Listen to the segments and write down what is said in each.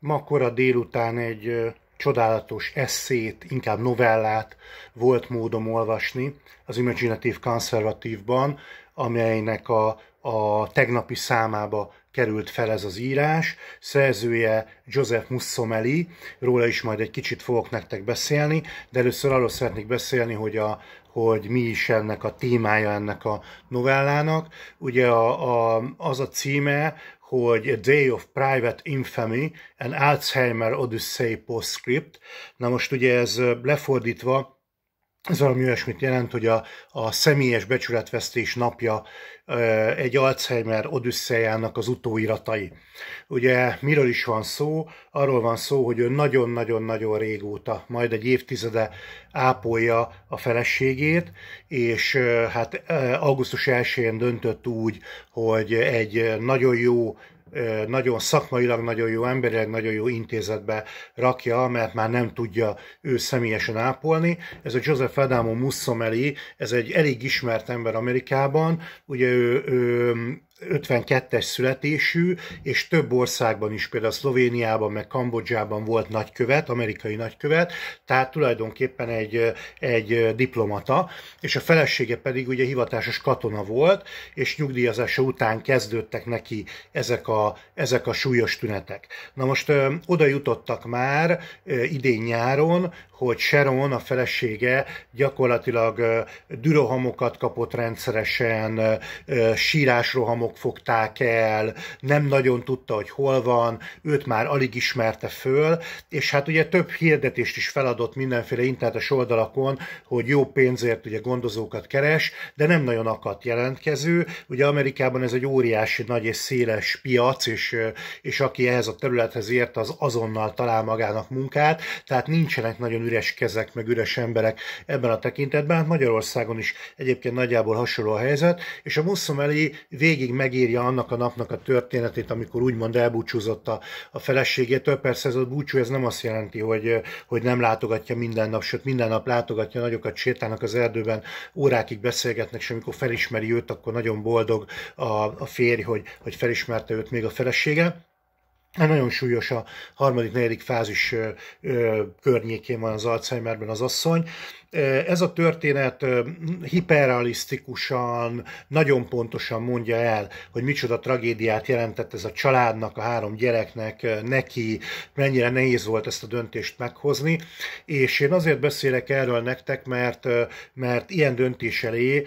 Ma kora délután egy csodálatos eszét, inkább novellát volt módom olvasni az Imaginative Conservative-ban, amelynek a, a tegnapi számába került fel ez az írás. Szerzője Joseph Mussomeli, róla is majd egy kicsit fogok nektek beszélni, de először arról szeretnék beszélni, hogy, a, hogy mi is ennek a témája ennek a novellának. Ugye a, a, az a címe, hogy A Day of Private Infamy, an Alzheimer Odyssey Postscript. Na most ugye ez lefordítva ez valami olyasmit jelent, hogy a, a személyes becsületvesztés napja egy Alzheimer odüsszejának az utóiratai. Ugye miről is van szó? Arról van szó, hogy ő nagyon-nagyon-nagyon régóta, majd egy évtizede ápolja a feleségét, és hát augusztus 1-én döntött úgy, hogy egy nagyon jó nagyon szakmailag nagyon jó, emberileg nagyon jó intézetbe rakja, mert már nem tudja ő személyesen ápolni. Ez a Joseph Adamo Mussomeli, ez egy elég ismert ember Amerikában, ugye ő, ő 52-es születésű, és több országban is, például Szlovéniában, meg Kambodzsában volt nagykövet, amerikai nagykövet, tehát tulajdonképpen egy, egy diplomata, és a felesége pedig ugye hivatásos katona volt, és nyugdíjazása után kezdődtek neki ezek a, ezek a súlyos tünetek. Na most ö, oda jutottak már ö, idén nyáron, hogy Sharon, a felesége gyakorlatilag dürohamokat kapott rendszeresen, sírásrohamok fogták el, nem nagyon tudta, hogy hol van, őt már alig ismerte föl, és hát ugye több hirdetést is feladott mindenféle internetes oldalakon, hogy jó pénzért ugye gondozókat keres, de nem nagyon akadt jelentkező. Ugye Amerikában ez egy óriási, nagy és széles piac, és, és aki ehhez a területhez ért, az azonnal talál magának munkát, tehát nincsenek nagyon üres kezek, meg üres emberek ebben a tekintetben. Hát Magyarországon is egyébként nagyjából hasonló a helyzet, és a Muszomeli végig megírja annak a napnak a történetét, amikor úgymond elbúcsúzott a, a feleségétől. Persze ez a búcsú, ez nem azt jelenti, hogy, hogy nem látogatja minden nap, sőt minden nap látogatja, nagyokat sétálnak az erdőben, órákig beszélgetnek, és amikor felismeri őt, akkor nagyon boldog a, a férj, hogy, hogy felismerte őt még a felesége. Hát nagyon súlyos a harmadik, negyedik fázis környékén van az Alzheimerben az asszony. Ez a történet hiperrealisztikusan, nagyon pontosan mondja el, hogy micsoda tragédiát jelentett ez a családnak, a három gyereknek, neki, mennyire nehéz volt ezt a döntést meghozni. És én azért beszélek erről nektek, mert, mert ilyen döntés elé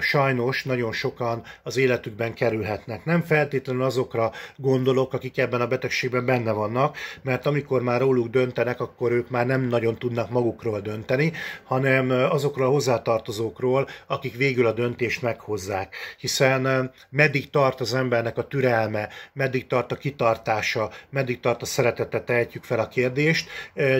sajnos nagyon sokan az életükben kerülhetnek. Nem feltétlenül azokra gondolok, akik ebben a betegségben benne vannak, mert amikor már róluk döntenek, akkor ők már nem nagyon tudnak magukról dönteni, hanem azokról a hozzátartozókról, akik végül a döntést meghozzák. Hiszen meddig tart az embernek a türelme, meddig tart a kitartása, meddig tart a szeretete, tehetjük fel a kérdést.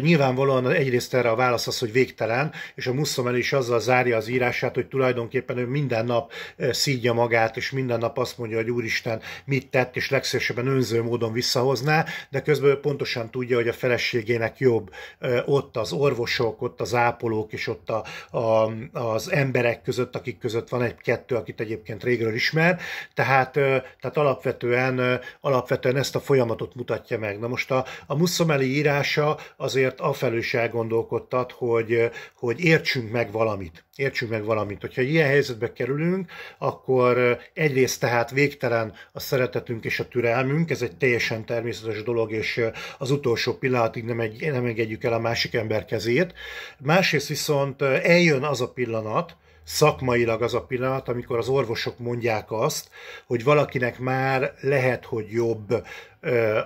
Nyilvánvalóan egyrészt erre a válasz az, hogy végtelen, és a Muszomel is azzal zárja az írását, hogy tulajdonképpen ő minden nap szídja magát, és minden nap azt mondja, hogy Úristen, mit tett, és legszívesebben önző módon vissza visszahozná, de közben pontosan tudja, hogy a feleségének jobb ott az orvosok, ott az ápolók és ott a, a, az emberek között, akik között van egy-kettő, akit egyébként régről ismer, tehát, tehát alapvetően, alapvetően ezt a folyamatot mutatja meg. Na most a, a Muszomeli írása azért afelől is elgondolkodtat, hogy, hogy értsünk meg valamit. Értsünk meg valamit. Hogyha ilyen helyzetbe kerülünk, akkor egyrészt tehát végtelen a szeretetünk és a türelmünk, ez egy teljesen teljesen természetes dolog, és az utolsó pillanatig nem, egy, nem engedjük el a másik ember kezét. Másrészt viszont eljön az a pillanat, szakmailag az a pillanat, amikor az orvosok mondják azt, hogy valakinek már lehet, hogy jobb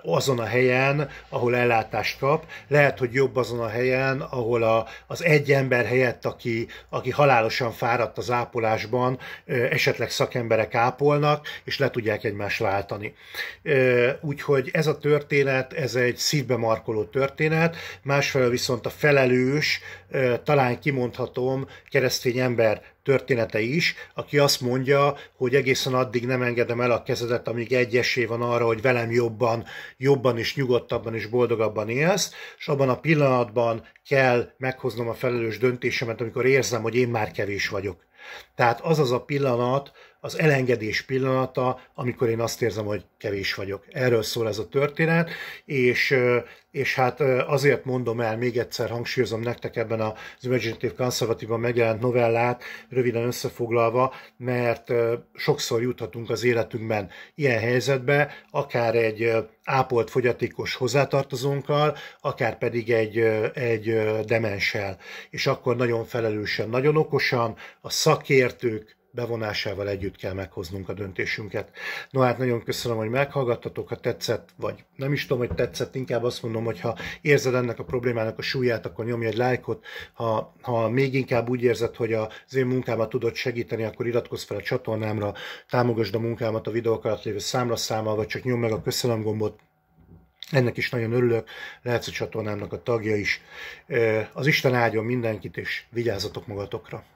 azon a helyen, ahol ellátást kap, lehet, hogy jobb azon a helyen, ahol a, az egy ember helyett, aki, aki halálosan fáradt az ápolásban, esetleg szakemberek ápolnak, és le tudják egymást váltani. Úgyhogy ez a történet, ez egy szívbe markoló történet, másfelől viszont a felelős, talán kimondhatom, keresztény ember története is, aki azt mondja, hogy egészen addig nem engedem el a kezedet, amíg egy esély van arra, hogy velem jobban, jobban és nyugodtabban és boldogabban élsz, és abban a pillanatban kell meghoznom a felelős döntésemet, amikor érzem, hogy én már kevés vagyok. Tehát az az a pillanat, az elengedés pillanata, amikor én azt érzem, hogy kevés vagyok. Erről szól ez a történet, és, és hát azért mondom el, még egyszer hangsúlyozom nektek ebben az Imaginative Conservative-ban megjelent novellát, röviden összefoglalva, mert sokszor juthatunk az életünkben ilyen helyzetbe, akár egy ápolt fogyatékos hozzátartozónkkal, akár pedig egy, egy demenssel. És akkor nagyon felelősen, nagyon okosan a szakértők, bevonásával együtt kell meghoznunk a döntésünket. No hát nagyon köszönöm, hogy meghallgattatok, ha tetszett, vagy nem is tudom, hogy tetszett, inkább azt mondom, hogy ha érzed ennek a problémának a súlyát, akkor nyomj egy lájkot, ha, ha még inkább úgy érzed, hogy az én munkámat tudod segíteni, akkor iratkozz fel a csatornámra, támogasd a munkámat a videók alatt lévő számlaszámmal, vagy csak nyomd meg a köszönöm gombot, ennek is nagyon örülök, lehetsz a csatornámnak a tagja is. Az Isten áldjon mindenkit, és vigyázzatok magatokra!